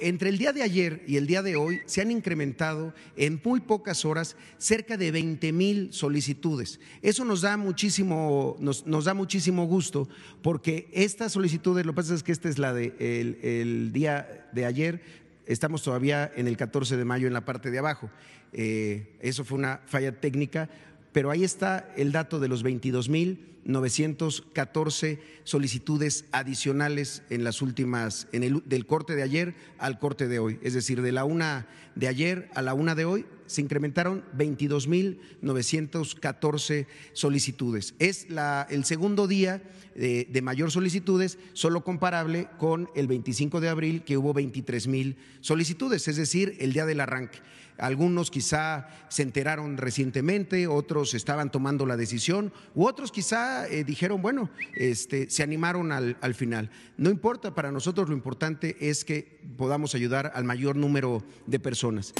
entre el día de ayer y el día de hoy se han incrementado en muy pocas horas cerca de 20 mil solicitudes. Eso nos da muchísimo, nos, da muchísimo gusto porque estas solicitudes, lo que pasa es que esta es la del día de ayer, estamos todavía en el 14 de mayo en la parte de abajo. Eh, eso fue una falla técnica, pero ahí está el dato de los 22.914 solicitudes adicionales en las últimas, en el, del corte de ayer al corte de hoy, es decir, de la una de ayer a la una de hoy se incrementaron 22.914 solicitudes. Es el segundo día de, mayor solicitudes, solo comparable con el 25 de abril, que hubo 23.000 solicitudes, es decir, el día del arranque. Algunos quizá se enteraron recientemente, otros estaban tomando la decisión, u otros quizá eh, dijeron, bueno, este, se animaron al final. No importa, para nosotros lo importante es que podamos ayudar al mayor número de personas.